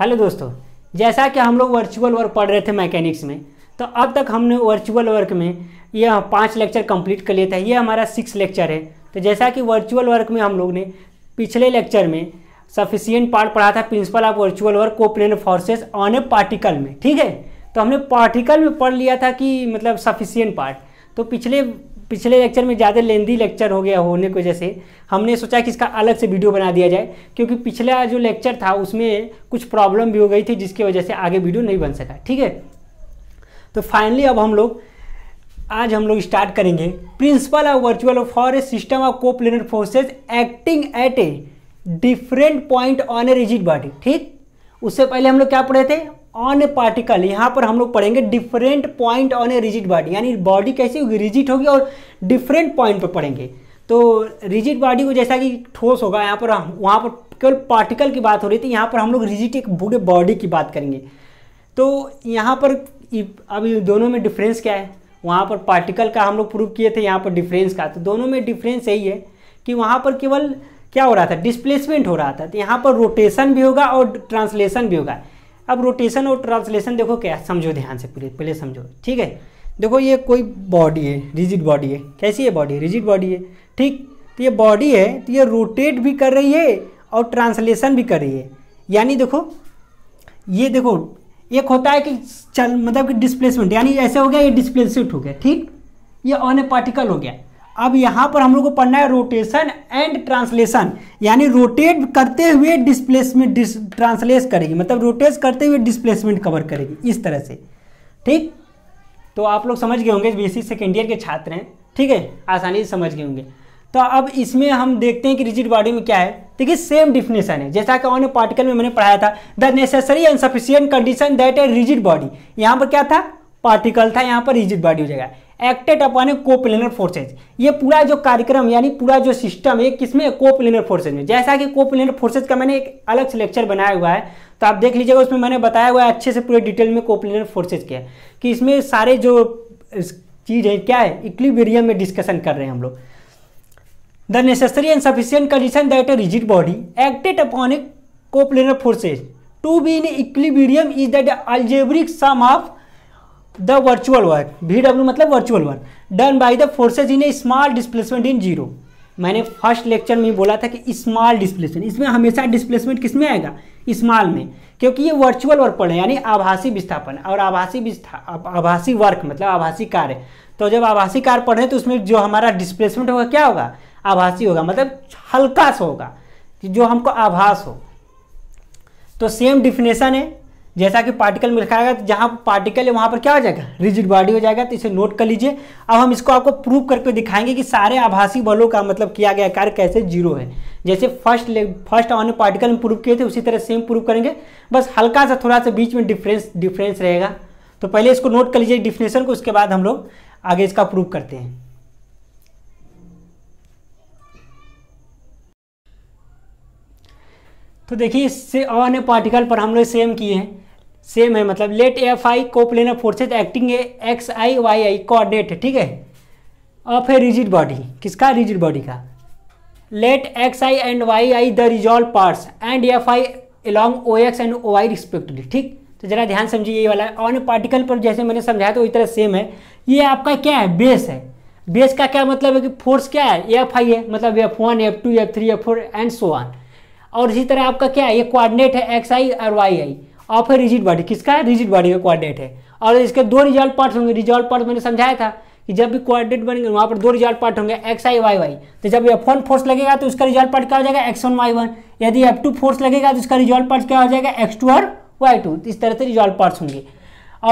hello दोस्तों जैसा कि हम लोग वर्चुअल वर्क पढ़ रहे थे मैकेनिक्स में तो अब तक हमने वर्चुअल वर्क में यह पाँच लेक्चर कंप्लीट कर लिया था ये हमारा सिक्स लेक्चर है तो जैसा कि वर्चुअल वर्क में हम लोग ने पिछले लेक्चर में सफिशियंट पार्ट पढ़ा था प्रिंसिपल ऑफ वर्चुअल वर्क को plane forces on a particle में ठीक है तो हमने पार्टिकल में पढ़ लिया था कि मतलब सफिशियंट पार्ट तो पिछले पिछले लेक्चर में ज़्यादा लेंदी लेक्चर हो गया होने की वजह से हमने सोचा कि इसका अलग से वीडियो बना दिया जाए क्योंकि पिछला जो लेक्चर था उसमें कुछ प्रॉब्लम भी हो गई थी जिसकी वजह से आगे वीडियो नहीं बन सका ठीक है तो फाइनली अब हम लोग आज हम लोग स्टार्ट करेंगे principle of virtual for a system of coplanar forces acting at a different point on a rigid body ठीक उससे पहले हम लोग क्या पढ़े थे ऑन ए पार्टिकल यहाँ पर हम लोग पढ़ेंगे different point on a rigid body यानी बॉडी कैसी होगी रिजिट होगी और डिफरेंट पॉइंट पर पढ़ेंगे तो रिजिट बॉडी को जैसा कि ठोस होगा यहाँ पर वहाँ पर केवल पार्टिकल की बात हो रही थी यहाँ पर हम लोग रिजिट एक पूरे बॉडी की बात करेंगे तो यहाँ पर अब दोनों में डिफरेंस क्या है वहाँ पर पार्टिकल का हम लोग प्रूव किए थे यहाँ पर डिफरेंस का तो दोनों में डिफरेंस यही है कि वहाँ पर केवल क्या हो रहा था डिस्प्लेसमेंट हो रहा था तो यहाँ पर रोटेशन भी होगा और ट्रांसलेशन भी होगा अब रोटेशन और ट्रांसलेशन देखो क्या समझो ध्यान से पूरे पहले समझो ठीक है देखो ये कोई बॉडी है रिजिड बॉडी है कैसी है बॉडी रिजिड बॉडी है ठीक तो ये बॉडी है तो ये रोटेट भी कर रही है और ट्रांसलेशन भी कर रही है यानी देखो ये देखो एक होता है कि चल मतलब कि डिस्प्लेसमेंट यानी ऐसे हो गया ये डिस्प्लेसमेंट हो गया ठीक ये ऑन ए पार्टिकल हो गया अब यहाँ पर हम लोग को पढ़ना है रोटेशन एंड ट्रांसलेशन यानी रोटेट करते हुए डिस्प्लेसमेंट ट्रांसलेस करेगी मतलब रोटेट करते हुए डिस्प्लेसमेंट कवर करेगी इस तरह से ठीक तो आप लोग समझ गए होंगे बेसिक सेकेंड ईयर के छात्र हैं ठीक है आसानी से समझ गए होंगे तो अब इसमें हम देखते हैं कि रिजिड बॉडी में क्या है देखिए सेम डिफिनेशन है जैसा कि ऑन पार्टिकल में मैंने पढ़ाया था the necessary and sufficient condition that a rigid body यहाँ पर क्या था पार्टिकल था यहाँ पर रिजिड बॉडी हो जाएगा acted upon a coplanar forces ये पूरा जो कार्यक्रम यानी पूरा जो सिस्टम है किसमें को प्लेनर फोर्सेज में जैसा कि को प्लेनर फोर्सेज का मैंने एक अलग से लेक्चर बनाया हुआ है तो आप देख लीजिएगा उसमें मैंने बताया हुआ है अच्छे से पूरे डिटेल में को प्लेनर फोर्सेज के कि इसमें सारे जो चीज़ है क्या है इक्लिबेरियम में डिस्कशन कर रहे हैं हम लोग the necessary and sufficient condition that a rigid body acted upon a coplanar forces to be in equilibrium is that algebraic sum of the virtual work V W मतलब virtual work done by the forces in a small displacement in zero मैंने first lecture में बोला था कि small displacement इसमें हमेशा displacement किस में आएगा स्मॉल में क्योंकि ये वर्चुअल वर्क पढ़े यानी आभासी विस्थापन और आभासी विस्था आभासी वर्क मतलब आभासी कार्य तो जब आभासी कार्य पढ़े तो उसमें जो हमारा डिस्प्लेसमेंट होगा क्या होगा आभासी होगा मतलब हल्का सा होगा कि जो हमको आभास हो तो सेम डिफिनेशन है जैसा कि पार्टिकल में लिखाएगा तो जहाँ पार्टिकल है वहाँ पर क्या हो जाएगा रिजिड बॉडी हो जाएगा तो इसे नोट कर लीजिए अब हम इसको आपको प्रूव करके दिखाएंगे कि सारे आभासी बलों का मतलब किया गया कार्य कैसे जीरो है जैसे फर्स्ट फर्स्ट ऑन पार्टिकल में प्रूव किए थे उसी तरह सेम प्रूव करेंगे बस हल्का सा थोड़ा सा बीच में डिफरेंस डिफरेंस रहेगा तो पहले इसको नोट कर लीजिए डिफिनेशन को उसके बाद हम लोग आगे इसका प्रूव करते हैं तो देखिए इससे अन्य ए पार्टिकल पर हम लोग सेम किए हैं सेम है मतलब let F I planar forces acting a X I Y I coordinate है ठीक है ऑफ है रिजिड बॉडी किसका रिजिड बॉडी का let X I and Y I the resolve parts and F I along O X and O I respectively ठीक तो जरा ध्यान समझिए ये वाला ऑन पार्टिकल पर जैसे मैंने समझाया तो इस तरह सेम है ये आपका क्या है बेस है बेस का क्या मतलब है कि फोर्स क्या है एफ आई है मतलब F one F two F three F four and so on और इसी तरह आपका क्या है ये कोऑर्डिनेट है एक्स आई और वाई आई ऑफ फिर रिजिड बॉडी किसका है रिजिड बॉडी का कोऑर्डिनेट है और इसके दो रिजल्ट पार्ट होंगे रिजल्ट पार्ट मैंने समझाया था कि जब भी कोऑर्डिनेट बनेंगे वहाँ पर दो रिजल्ट पार्ट होंगे एक्स आई वाई वाई तो जब एफ वन फोर्स लगेगा तो उसका रिजल्ट पार्ट क्या हो जाएगा एक्स वन वाई वन यदि एफ टू फोर्स लगेगा तो उसका रिजल्ट पार्ट क्या हो जाएगा एक्स टू और वाई टू इस तरह से रिजल्ट पार्ट्स होंगे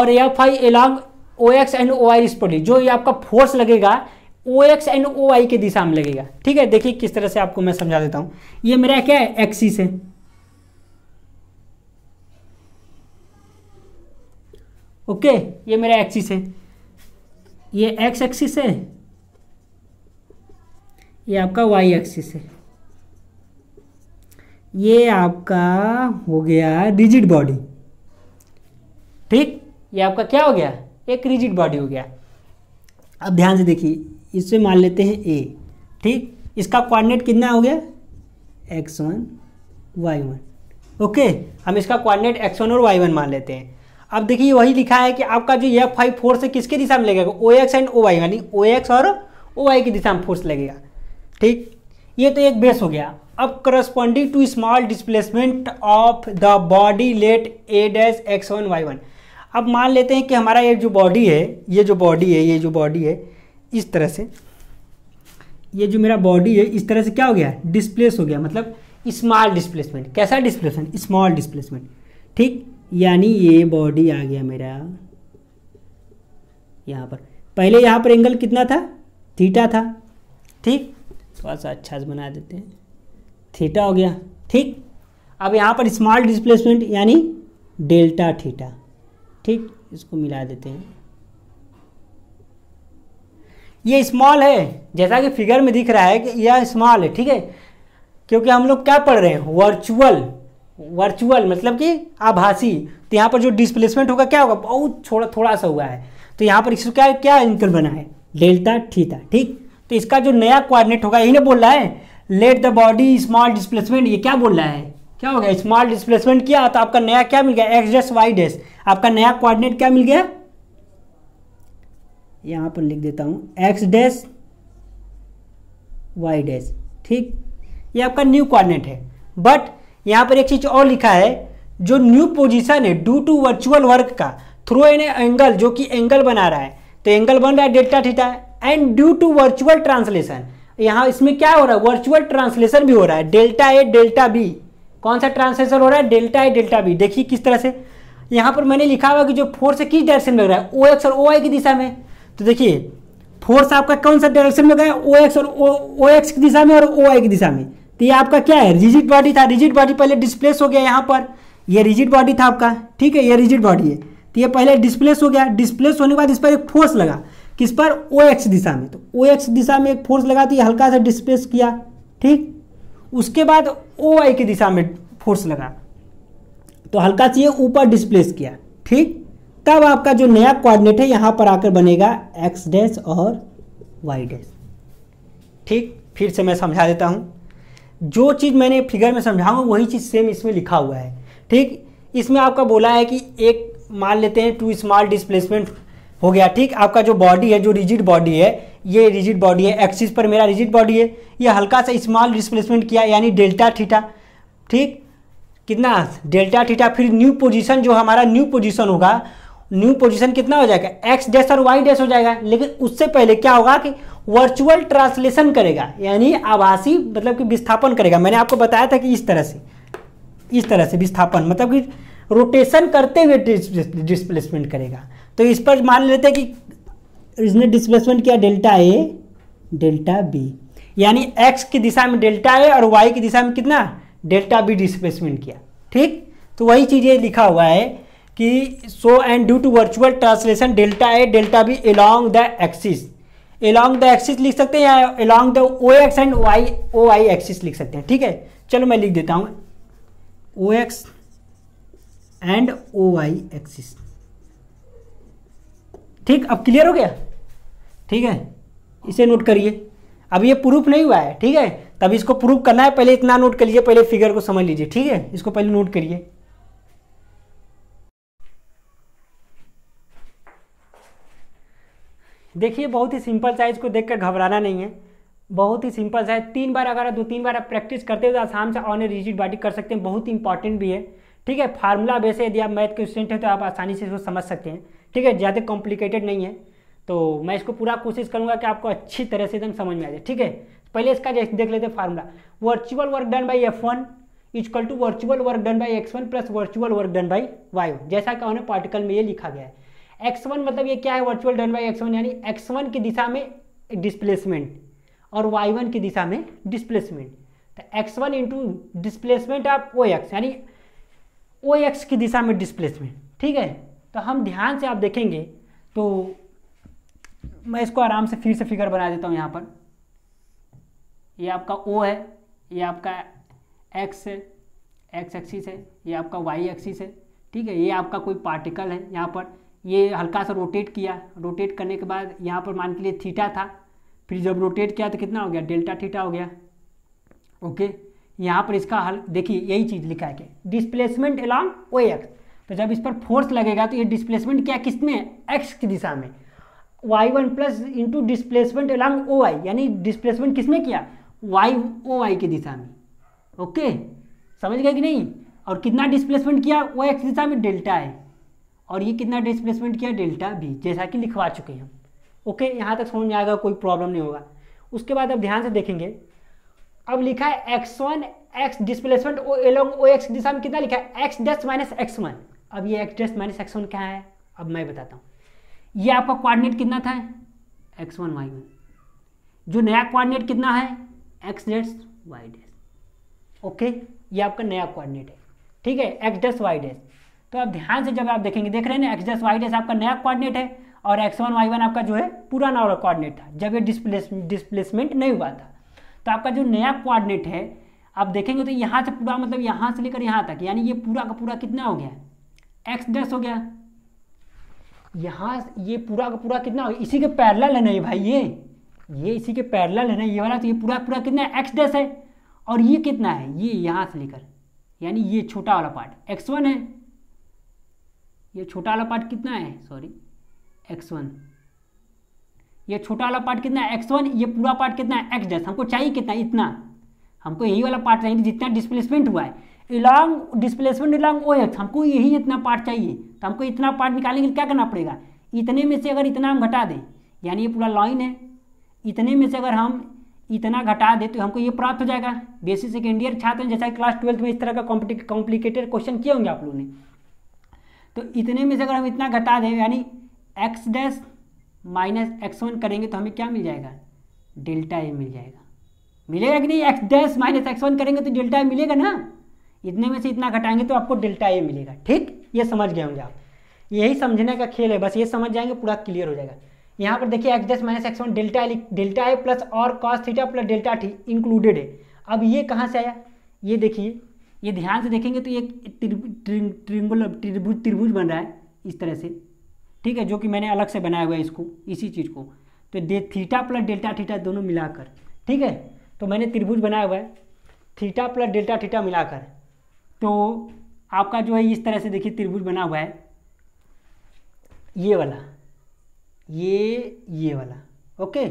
और F I along O X and O I पर जो ये आपका फोर्स लगेगा ओ एक्स एंड ओ आई की दिशा में लगेगा ठीक है देखिए किस तरह से आपको मैं समझा देता हूं ये मेरा क्या है एक्सिस है ओके ये मेरा एक्सिस है ये एक्स एक्सिस है ये आपका वाई एक्सिस है ये आपका हो गया रिजिड बॉडी ठीक ये आपका क्या हो गया एक रिजिड बॉडी हो गया अब ध्यान से देखिए इसे मान लेते हैं ए ठीक इसका कोऑर्डिनेट कितना हो गया X one Y one okay हम इसका कोऑर्डिनेट एक्स वन और वाई वन मान लेते हैं अब देखिए वही लिखा है कि आपका जो एफ फाइव फोर्स है किसके दिशा में लगेगा O X and O Y यानी ओ एक्स और ओ वाई की दिशा में फोर्स लगेगा ठीक ये तो एक बेस हो गया अब corresponding to small displacement of the body let A dash X one Y one अब मान लेते हैं कि हमारा ये जो बॉडी है ये जो बॉडी है ये जो बॉडी है इस तरह से ये जो मेरा बॉडी है इस तरह से क्या हो गया डिस्प्लेस हो गया मतलब स्मॉल डिस्प्लेसमेंट कैसा डिस्प्लेसमेंट स्मॉल डिस्प्लेसमेंट ठीक यानी ये बॉडी आ गया मेरा यहाँ पर पहले यहाँ पर एंगल कितना था थीटा था ठीक थोड़ा सा अच्छा से बना देते हैं थीटा हो गया ठीक अब यहाँ पर स्मॉल डिस्प्लेसमेंट यानी डेल्टा थीटा ठीक इसको मिला देते हैं ये स्मॉल है जैसा कि फिगर में दिख रहा है कि यह स्मॉल है ठीक है क्योंकि हम लोग क्या पढ़ रहे हैं वर्चुअल वर्चुअल मतलब कि आभासी तो यहाँ पर जो डिस्प्लेसमेंट होगा क्या होगा बहुत थोड़ा थोड़ा सा हुआ है तो यहाँ पर इसको क्या क्या एंकल बना है डेल्टा थीटा ठीक तो इसका जो नया कोऑर्डिनेट होगा यही ना बोल रहा है let the body small displacement ये क्या बोल रहा है क्या हो गया स्मॉल डिस्प्लेसमेंट किया तो आपका नया क्या मिल गया एक्स डेस वाई डैस आपका नया कोऑर्डिनेट क्या मिल गया यहां पर लिख देता हूं एक्स डैश वाई डैश ठीक ये आपका न्यू कॉर्डिनेट है बट यहाँ पर एक चीज़ और लिखा है जो न्यू पोजिशन है ड्यू टू वर्चुअल वर्क का थ्रू एन एंगल जो कि एंगल बना रहा है तो एंगल बन रहा है delta theta and due to virtual translation यहाँ इसमें क्या हो रहा है वर्चुअल ट्रांसलेशन भी हो रहा है डेल्टा ए डेल्टा बी कौन सा ट्रांसलेशन हो रहा है डेल्टा ए डेल्टा बी देखिए किस तरह से यहाँ पर मैंने लिखा हुआ कि जो फोर्स किस डायरेक्शन में हो रहा है ओ एक्स और ओ आई की दिशा में तो देखिए फोर्स आपका कौन सा डायरेक्शन में गया ओ एक्स और ओ एक्स की दिशा में और ओ आई की दिशा में तो ये आपका क्या है रिजिड बॉडी था रिजिड बॉडी पहले डिस्प्लेस हो गया यहाँ पर ये रिजिड बॉडी था आपका ठीक है ये रिजिड बॉडी है तो ये पहले डिस्प्लेस हो गया डिस्प्लेस होने के बाद इस पर एक फोर्स लगा किस पर ओ एक्स दिशा में तो ओ एक्स दिशा में एक फोर्स लगा तो ये हल्का सा डिस्प्लेस किया ठीक उसके बाद ओ आई की दिशा में फोर्स लगा तो हल्का ये ऊपर डिस्प्लेस किया ठीक तब आपका जो नया कोऑर्डिनेट है यहाँ पर आकर बनेगा एक्स डैश और वाई डैश ठीक फिर से मैं समझा देता हूँ जो चीज़ मैंने फिगर में समझाऊँ वही चीज़ सेम इसमें लिखा हुआ है ठीक इसमें आपका बोला है कि एक मान लेते हैं टू स्मॉल डिस्प्लेसमेंट हो गया ठीक आपका जो बॉडी है जो रिजिड बॉडी है ये रिजिड बॉडी है एक्सिस पर मेरा रिजिड बॉडी है ये हल्का सा स्मॉल डिस्प्लेसमेंट किया यानी डेल्टा थीटा ठीक कितना डेल्टा थीटा फिर न्यू पोजीशन जो हमारा न्यू पोजीशन होगा न्यू पोजीशन कितना हो जाएगा एक्स डैश और वाई डैश हो जाएगा लेकिन उससे पहले क्या होगा कि वर्चुअल ट्रांसलेशन करेगा यानी आभासी मतलब कि विस्थापन करेगा मैंने आपको बताया था कि इस तरह से इस तरह से विस्थापन मतलब कि रोटेशन करते हुए डिस्प्लेसमेंट करेगा तो इस पर मान लेते हैं कि इसने डिस्प्लेसमेंट किया डेल्टा ए डेल्टा बी यानी एक्स की दिशा में डेल्टा ए और वाई की दिशा में कितना डेल्टा बी डिस्प्लेसमेंट किया ठीक तो वही चीज़ें लिखा हुआ है कि so and due to virtual translation delta A delta B along the axis along the axis लिख सकते हैं या along the O X and Y O I axis लिख सकते हैं ठीक है चलो मैं लिख देता हूँ O X and O I axis ठीक अब क्लियर हो गया ठीक है इसे नोट करिए अब ये प्रूफ नहीं हुआ है ठीक है तब इसको प्रूफ करना है पहले इतना नोट कर लीजिए पहले फिगर को समझ लीजिए ठीक है इसको पहले नोट करिए देखिए बहुत ही सिंपल साइज को देखकर घबराना नहीं है बहुत ही सिंपल साइज तीन बार अगर आप दो तीन बार आप प्रैक्टिस करते हो तो आसाम से ऑन रिजिड बॉडी कर सकते हैं बहुत ही इंपॉर्टेंट भी है ठीक है फार्मूला वैसे यदि आप मैथ के स्टूडेंट हैं तो आप आसानी से इसको समझ सकते हैं ठीक है ज़्यादा कॉम्प्लिकेटेड नहीं है तो मैं इसको पूरा कोशिश करूँगा कि आपको अच्छी तरह से एकदम समझ में आ जाए ठीक है पहले इसका देख लेते हैं formula virtual work done by F one equal to virtual work done by X one plus virtual work done by Y जैसा कि उन्हें पार्टिकल में ये लिखा गया है एक्स वन मतलब ये क्या है virtual done by X one यानी एक्स वन की दिशा में डिस्प्लेसमेंट और वाई वन की दिशा में डिस्प्लेसमेंट तो x one into displacement of O X यानी ओ एक्स की दिशा में डिस्प्लेसमेंट ठीक है तो हम ध्यान से आप देखेंगे तो मैं इसको आराम से फिर से फिगर बना देता हूँ यहाँ पर ये आपका ओ है ये आपका एक्स है एक्स एक्सिस है ये आपका वाई एक्सिस है ठीक है ये आपका कोई पार्टिकल है यहाँ पर ये हल्का सा रोटेट किया रोटेट करने के बाद यहाँ पर मान के लिए थीटा था फिर जब रोटेट किया तो कितना हो गया डेल्टा थीटा हो गया ओके यहाँ पर इसका हल देखिए यही चीज़ लिखा है कि डिस्प्लेसमेंट अलॉन्ग ओ एक्स तो जब इस पर फोर्स लगेगा तो ये डिस्प्लेसमेंट क्या किस में एक्स की दिशा में Y one plus into displacement along O I यानी डिस्प्लेसमेंट किसमें किया वाई ओ आई की दिशा में ओके समझ गए कि नहीं और कितना डिस्प्लेसमेंट किया वो एक्स दिशा में डेल्टा है और ये कितना डिस्प्लेसमेंट किया डेल्टा बी जैसा कि लिखवा चुके हैं ओके यहाँ तक समझ में आएगा कोई प्रॉब्लम नहीं होगा उसके बाद अब ध्यान से देखेंगे अब लिखा है x one X displacement O along O X दिशा में कितना लिखा है X dash minus x one अब ये X dash minus x one क्या है अब मैं बताता हूँ ये आपका कोऑर्डिनेट कितना था एक्स वन वाई वन जो नया कोऑर्डिनेट कितना है X dash Y dash okay ये आपका नया कोऑर्डिनेट है ठीक है एक्स डस वाई डेस्ट तो आप ध्यान से जब आप देखेंगे देख रहे हैं ना एक्स डैस वाई डैस आपका नया कोऑर्डिनेट है और एक्स वन वाई वन आपका जो है पुराना वाला कोऑर्डिनेट था जब ये डिस्प्लेस डिस्प्लेसमेंट नहीं हुआ था तो आपका जो नया कोऑर्डिनेट है आप देखेंगे तो यहाँ से पूरा मतलब यहाँ से लेकर यहाँ तक यानी ये पूरा का पूरा कितना हो गया एक्स डैस हो गया यहाँ ये पूरा का पूरा कितना हो गया इसी के पैरल है नहीं भाई ये ये इसी के पैरल है ना ये वाला तो ये पूरा पूरा कितना है एक्स डैस है और ये कितना है ये यहाँ से लेकर यानी ये छोटा वाला पार्ट एक्स वन है ये छोटा वाला पार्ट कितना है सॉरी एक्स वन ये छोटा वाला पार्ट कितना है एक्स वन ये पूरा पार्ट कितना है एक्स डैश हमको चाहिए कितना इतना हमको यही वाला पार्ट चाहिए जितना डिस्प्लेसमेंट हुआ है इलांग डिस्प्लेसमेंट इलांग ओ एक्स हमको यही इतना पार्ट चाहिए तो हमको इतना पार्ट निकालने के तो लिए क्या करना पड़ेगा इतने में से अगर इतना हम घटा दें यानी ये पूरा लाइन है इतने में से अगर हम इतना घटा दें तो हमको ये प्राप्त हो जाएगा बेसिक सेकेंड ईयर छात्र जैसा क्लास ट्वेल्थ में इस तरह का कॉम्प्लिकेटेड क्वेश्चन किए होंगे आप लोगों ने तो इतने में से अगर हम इतना घटा दें यानी X dash minus x one करेंगे तो हमें क्या मिल जाएगा डेल्टा ए मिल जाएगा मिलेगा कि नहीं X dash minus x one करेंगे तो डेल्टा ए मिलेगा ना इतने में से इतना घटाएंगे तो आपको डेल्टा ए मिलेगा ठीक ये समझ गए होंगे आप यही समझने का खेल है बस ये समझ जाएंगे पूरा क्लियर हो जाएगा यहाँ पर देखिए X dash minus x one delta delta A plus और cos theta plus delta T included है अब ये कहाँ से आया ये देखिए ये ध्यान से देखेंगे तो ये त्रिभुज त्रिभुज त्रिभुज बन रहा है इस तरह से ठीक है जो कि मैंने अलग से बनाया हुआ है इसको इसी चीज़ को तो डे थीटा प्लस डेल्टा थीटा दोनों मिलाकर ठीक है तो मैंने त्रिभुज बनाया हुआ है थीटा प्लस डेल्टा थीटा मिलाकर तो आपका जो है इस तरह से देखिए त्रिभुज बना हुआ है ये वाला ये ये वाला ओके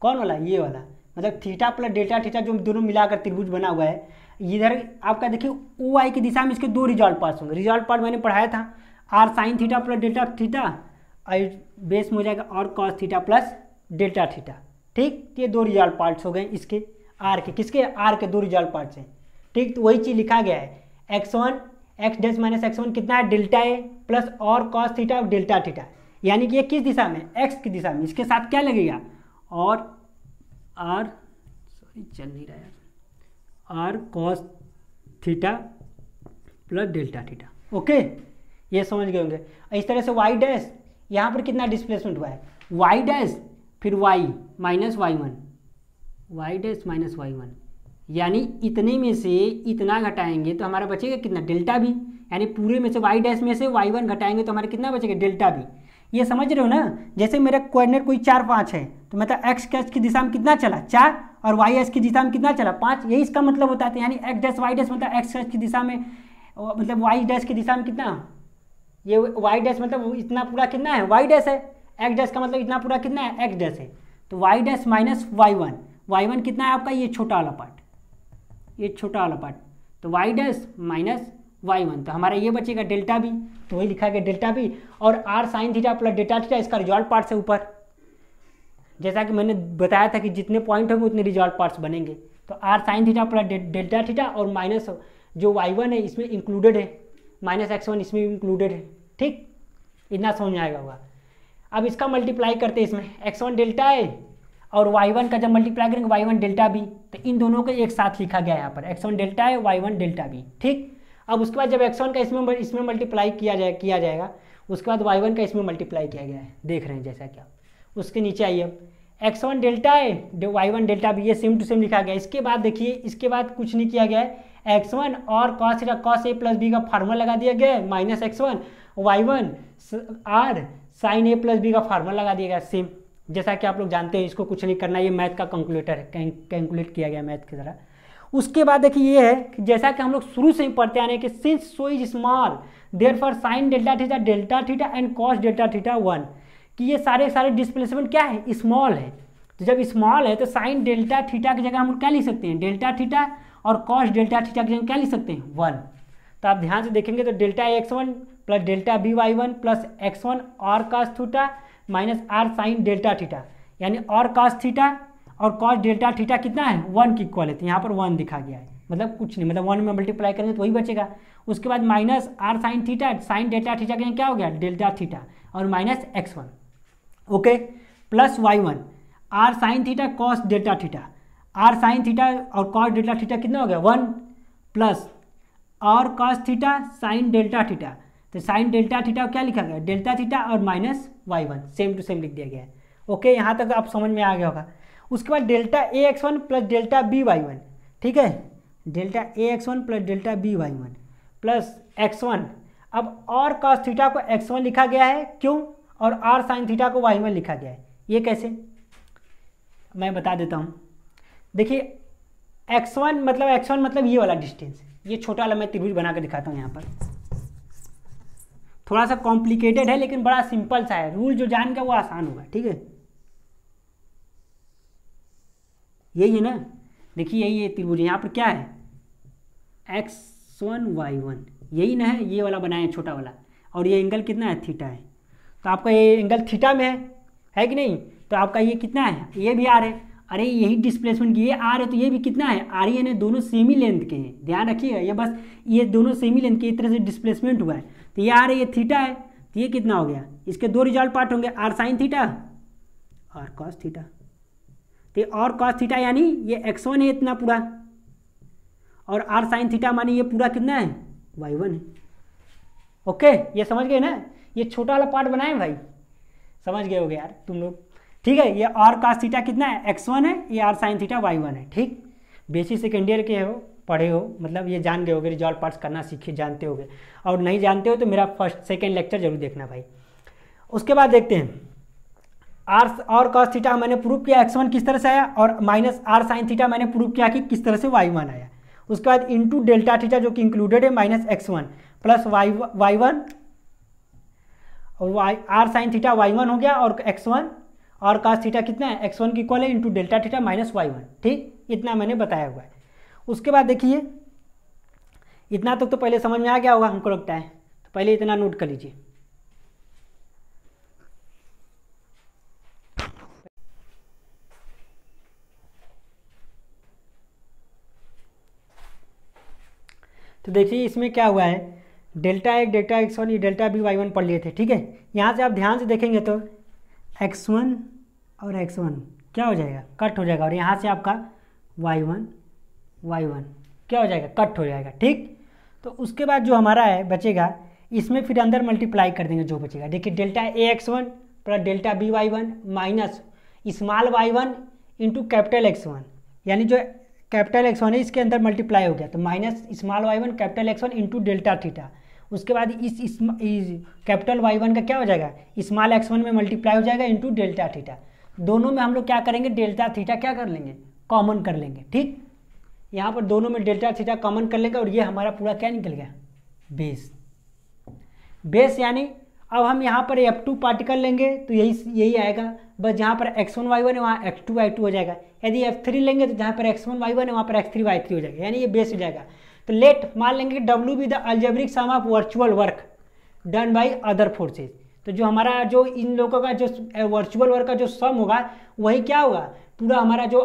कौन वाला ये वाला मतलब थीटा प्लस डेल्टा थीटा जो दोनों मिलाकर त्रिभुज बना हुआ है इधर आपका देखिए ओ आई की दिशा में इसके दो रिजल्ट पार्ट होंगे रिजल्ट पार्ट मैंने पढ़ाया था R sine theta plus delta theta और बेस में हो जाएगा और cos theta plus delta theta ठीक तो ये दो रिजल्ट पार्ट्स हो गए इसके आर के किसके आर के दो रिजल्ट पार्ट्स हैं ठीक तो वही चीज़ लिखा गया है x one X dash minus x one कितना है डेल्टा ए प्लस और कॉस थीटा और डेल्टा थीटा यानी कि ये किस दिशा में एक्स की दिशा में इसके साथ क्या लगेगा और आर सॉरी चल नहीं रहा यार R cos theta plus delta theta okay ये समझ गए होंगे इस तरह से वाई डैश यहाँ पर कितना डिस्प्लेसमेंट हुआ है वाई डैश फिर Y minus Y one Y dash minus Y one यानी इतने में से इतना घटाएंगे तो हमारा बचेगा कितना डेल्टा भी यानी पूरे में से वाई डैश में से वाई वन घटाएंगे तो हमारा कितना बचेगा डेल्टा भी ये समझ रहे हो ना जैसे मेरा कोऑर्डिनेट कोई चार पाँच है तो मतलब एक्स कैच की दिशा में कितना चला चार और वाई एस की दिशा में कितना चला पाँच यही इसका मतलब होता है तो यानी एक्स डैश वाई डैश मतलब एक्स एस की दिशा में मतलब वाई डैश की दिशा में कितना ये वाई डैश मतलब इतना पूरा कितना है वाई डैश है एक्स डैश का मतलब इतना पूरा कितना है एक्स डैश है तो Y dash minus Y one Y one कितना है आपका ये छोटा वाला पार्ट ये छोटा वाला पार्ट तो Y dash minus Y one तो हमारा ये बचेगा डेल्टा भी तो वही लिखा गया डेल्टा भी और are sine theta plus delta theta इसका रिजॉल्ट पार्ट से ऊपर जैसा कि मैंने बताया था कि जितने पॉइंट होंगे उतने रिजॉल्व पार्ट्स बनेंगे तो R sine theta plus delta theta और माइनस जो वाई वन है इसमें इंक्लूडेड है माइनस एक्स वन इसमें इंक्लूडेड है ठीक इतना समझ आएगा होगा अब इसका मल्टीप्लाई करते हैं इसमें एक्स वन डेल्टा है और वाई वन का जब मल्टीप्लाई करेंगे वाई वन डेल्टा भी तो इन दोनों को एक साथ लिखा गया है यहाँ पर एक्स वन डेल्टा है वाई वन डेल्टा भी ठीक अब उसके बाद जब एक्स वन का इसमें इसमें मल्टीप्लाई किया जाए किया जाएगा उसके बाद वाई वन का इसमें मल्टीप्लाई किया गया है देख रहे हैं जैसा क्या उसके नीचे आइए एक्स वन डेल्टा है वाई वन डेल्टा भी ये सेम टू सेम लिखा गया इसके बाद देखिए इसके बाद कुछ नहीं किया गया है x one R cos cos A plus B का फार्मूला लगा दिया गया है minus x one Y one are sine A plus B का फार्मूला लगा दिया गया सेम जैसा कि आप लोग जानते हैं इसको कुछ नहीं करना ये मैथ का कैलकुलेटर है कैलकुलेट किया गया मैथ की तरह उसके बाद देखिए ये है कि जैसा कि हम लोग शुरू से ही पढ़ते आ रहे हैं कि since so is small therefore sine delta theta delta theta and cos delta theta one कि ये सारे सारे डिस्प्लेसमेंट क्या है स्मॉल है तो जब स्मॉल है तो साइन डेल्टा थीटा की जगह हम क्या लिख सकते हैं डेल्टा थीटा और कॉस डेल्टा थीटा की जगह क्या लिख सकते हैं वन तो आप ध्यान से देखेंगे तो delta x one plus delta B Y one plus x one R cos theta minus are sine delta theta यानी और कास्ट थीटा और कॉस डेल्टा थीटा कितना है वन की इक्वल है तो यहाँ पर वन दिखा गया है मतलब कुछ नहीं मतलब वन में मल्टीप्लाई करेंगे तो वही बचेगा उसके बाद minus are sine theta sine delta theta के क्या हो गया डेल्टा थीटा और minus x one okay plus y one are sine theta cos delta theta r sine theta और कॉस डेल्टा थीटा कितना हो गया वन प्लस और cos theta sine delta theta तो साइन डेल्टा थीटा क्या लिखा गया डेल्टा थीटा और minus Y one same to same लिख दिया गया है ओके यहाँ तक आप समझ में आ गया होगा उसके बाद delta a x one plus delta B Y one ठीक है delta a x one plus delta B Y one plus x one अब और कॉस थीटा को एक्स वन लिखा गया है क्यों और आर साइन थीटा को वाई में लिखा गया है ये कैसे मैं बता देता हूँ देखिए एक्स वन मतलब एक्स वन मतलब ये वाला डिस्टेंस ये छोटा वाला मैं त्रिभुज बना के दिखाता हूँ यहाँ पर थोड़ा सा कॉम्प्लिकेटेड है लेकिन बड़ा सिंपल सा है रूल जो जान का वो आसान होगा ठीक है यही है ना देखिए यही ये त्रिभुज यहाँ पर क्या है एक्स वन वाई वन यही ना है ये वाला बनाया छोटा वाला और ये एंगल कितना है थीटा है तो आपका ये एंगल थीटा में है है कि नहीं तो आपका ये कितना है ये भी आर है अरे यही डिस्प्लेसमेंट ये आर है तो ये भी कितना है आर ही यानी दोनों सेमी लेंथ के हैं ध्यान रखिएगा ये बस ये दोनों सेमी लेंथ के इस तरह से डिस्प्लेसमेंट हुआ है तो ये आर है ये थीटा है तो ये कितना हो गया इसके दो रिजल्ट पार्ट होंगे आर साइन थीटा और कॉस थीटा तो और कॉस थीटा यानी ये एक्स वन है इतना पूरा और आर साइन थीटा मानी ये पूरा कितना है वाई वन है ओके ये समझ गए ना ये छोटा वाला पार्ट बनाए भाई समझ गए हो गए यार तुम लोग ठीक है ये आर का सीटा कितना है एक्स वन है ये r sine theta y one है ठीक बेसिक सेकेंड ईयर के हो पढ़े हो मतलब ये जान गए हो गए रिजॉल्व पार्ट्स करना सीखे जानते गए और नहीं जानते हो तो मेरा फर्स्ट सेकेंड लेक्चर जरूर देखना भाई उसके बाद देखते हैं आर और कॉस थीटा मैंने प्रूव किया एक्स वन किस तरह से आया और माइनस आर साइन थीटा मैंने प्रूव किया कि किस तरह से वाई वन आया उसके बाद इंटू डेल्टा थीटा जो कि इंक्लूडेड है minus x one plus y y one और y r sine theta y one हो गया और एक्स वन और कास थीटा कितना है एक्स वन की इक्वल है into delta theta minus Y one ठीक इतना मैंने बताया हुआ है उसके बाद देखिए इतना तक तो पहले समझ में आ गया होगा हमको लगता है तो पहले इतना नोट कर लीजिए तो देखिए इसमें क्या हुआ है डेल्टा एक डेल्टा एक्स वन ये डेल्टा बी वाई वन पढ़ लिए थे ठीक है यहाँ से आप ध्यान से देखेंगे तो एक्स वन और एक्स वन क्या हो जाएगा कट हो जाएगा और यहाँ से आपका वाई वन वाई वन क्या हो जाएगा कट हो जाएगा ठीक तो उसके बाद जो हमारा है बचेगा इसमें फिर अंदर मल्टीप्लाई कर देंगे जो बचेगा देखिए delta a x one plus delta B Y one minus small y one into capital x one यानी जो कैपिटल एक्स वन है इसके अंदर मल्टीप्लाई हो गया तो minus small y one capital x one into delta theta उसके बाद इस, कैपिटल वाई वन का क्या हो जाएगा स्मॉल एक्स वन में मल्टीप्लाई हो जाएगा इंटू डेल्टा थीटा दोनों में हम लोग क्या करेंगे डेल्टा थीटा क्या कर लेंगे कॉमन कर लेंगे ठीक यहाँ पर दोनों में डेल्टा थीटा कॉमन कर लेंगे और ये हमारा पूरा क्या निकल गया बेस बेस यानी अब हम यहाँ पर एफ टू पार्टिकल लेंगे तो यही यही आएगा बस जहाँ पर एक्स वन वाई वन है वहाँ एक्स टू वाई टू हो जाएगा यदि एफ थ्री लेंगे तो जहाँ पर एक्स वन वाई वन है वहाँ पर एक्स थ्री वाई थ्री हो जाएगा यानी ये बेस हो जाएगा तो लेट मान लेंगे कि W be the algebraic sum of virtual work done by other forces तो जो हमारा जो इन लोगों का जो वर्चुअल वर्क का जो सम होगा वही क्या होगा पूरा हमारा जो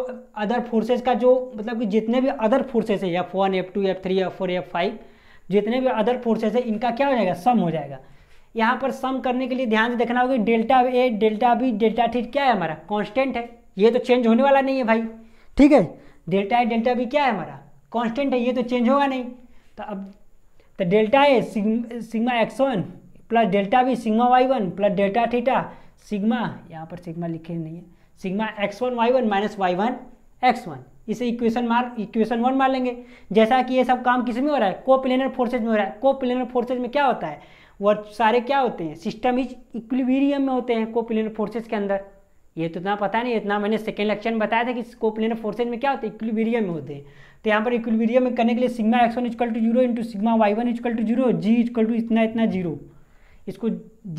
अदर फोर्सेज का जो मतलब कि जितने भी अदर फोर्सेज है F one F two F three F four F five जितने भी अदर फोर्सेज है इनका क्या हो जाएगा सम हो जाएगा यहाँ पर सम करने के लिए ध्यान से देखना होगा डेल्टा ए डेल्टा बी डेल्टा थ्री क्या है हमारा कॉन्स्टेंट है ये तो चेंज होने वाला नहीं है भाई ठीक है डेल्टा ए डेल्टा बी क्या है हमारा कांस्टेंट है ये तो चेंज होगा नहीं तो अब तो delta a sigma x one plus delta b sigma y one plus delta theta sigma यहाँ पर सिग्मा लिखे नहीं है sigma x one Y one minus Y one x one इसे इक्वेशन मार इक्वेशन वन मार लेंगे जैसा कि ये सब काम किस में हो रहा है को प्लेनर फोर्सेज में हो रहा है को प्लेनर फोर्सेज में क्या होता है वह सारे क्या होते हैं सिस्टम इज इक्विलिब्रियम में होते हैं को प्लेनर फोर्सेज के अंदर ये तो इतना पता नहीं इतना मैंने सेकेंड लेक्चर में बताया था कि को प्लेनर फोर्सेज में क्या होते हैं इक्विलिब्रियम में होते हैं तो यहाँ पर इक्विलिब्रियम में करने के लिए sigma x one is equal to zero into sigma y one is equal to zero जी इजकल टू इतना इतना जीरो इसको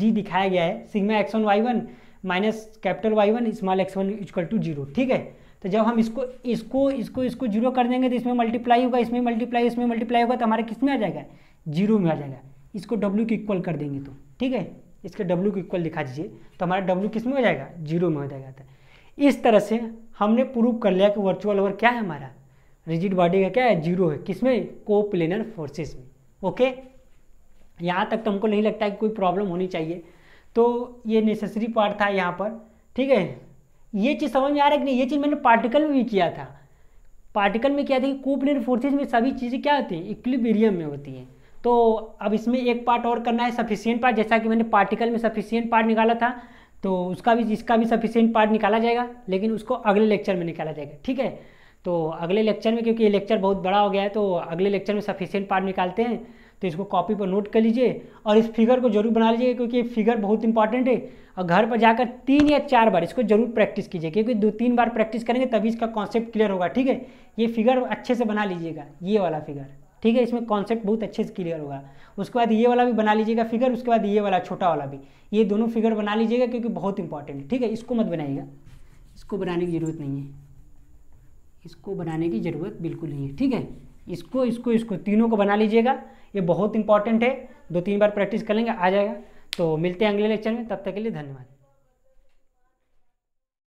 जी दिखाया गया है sigma x one Y one minus capital y one small x one is equal to zero ठीक है तो जब हम इसको इसको इसको इसको जीरो कर देंगे तो इसमें मल्टीप्लाई होगा इसमें मल्टीप्लाई इसमें मल्टीप्लाई होगा तो हमारा किस में आ जाएगा जीरो में आ जाएगा इसको डब्ल्यू के इक्वल कर देंगे तो ठीक है इसके डब्ल्यू को इक्वल दिखा दीजिए तो हमारा डब्ल्यू किस में हो जाएगा जीरो में हो जाएगा इस तरह से हमने प्रूव कर लिया कि वर्चुअल ओवर क्या है हमारा रिजिड बॉडी का क्या है जीरो है किसमें को प्लेनर फोर्सेस में ओके यहाँ तक तो हमको नहीं लगता है कि कोई प्रॉब्लम होनी चाहिए तो ये नेसेसरी पार्ट था यहाँ पर ठीक है ये चीज़ समझ में आ रहा है कि नहीं ये चीज़ मैंने पार्टिकल में भी किया था पार्टिकल में क्या था कि कोप्लेनर फोर्सेज में सभी चीज़ें क्या होती हैं इक्लिबेरियम में होती हैं तो अब इसमें एक पार्ट और करना है सफिशियंट पार्ट जैसा कि मैंने पार्टिकल में सफिशियंट पार्ट निकाला था तो उसका भी इसका भी सफिशियंट पार्ट निकाला जाएगा लेकिन उसको अगले लेक्चर में निकाला जाएगा ठीक है तो अगले लेक्चर में क्योंकि ये लेक्चर बहुत बड़ा हो गया है तो अगले लेक्चर में सफिशियंट पार्ट निकालते हैं तो इसको कॉपी पर नोट कर लीजिए और इस फिगर को जरूर बना लीजिए क्योंकि ये फिगर बहुत इंपॉर्टेंट है और घर पर जाकर तीन या चार बार इसको जरूर प्रैक्टिस कीजिए क्योंकि दो तीन बार प्रैक्टिस करेंगे तभी इसका कॉन्सेप्ट क्लियर होगा ठीक है ये फिगर अच्छे से बना लीजिएगा ये वाला फिगर ठीक है इसमें कॉन्सेप्ट बहुत अच्छे से क्लियर होगा उसके बाद ये वाला भी बना लीजिएगा फिगर उसके बाद ये वाला छोटा वाला भी ये दोनों फिगर बना लीजिएगा क्योंकि बहुत इंपॉर्टेंट है ठीक है इसको मत बनाइएगा इसको बनाने की ज़रूरत नहीं है इसको बनाने की ज़रूरत बिल्कुल नहीं है ठीक है इसको इसको इसको तीनों को बना लीजिएगा ये बहुत इंपॉर्टेंट है दो तीन बार प्रैक्टिस कर लेंगे आ जाएगा तो मिलते हैं अगले लेक्चर में तब तक के लिए धन्यवाद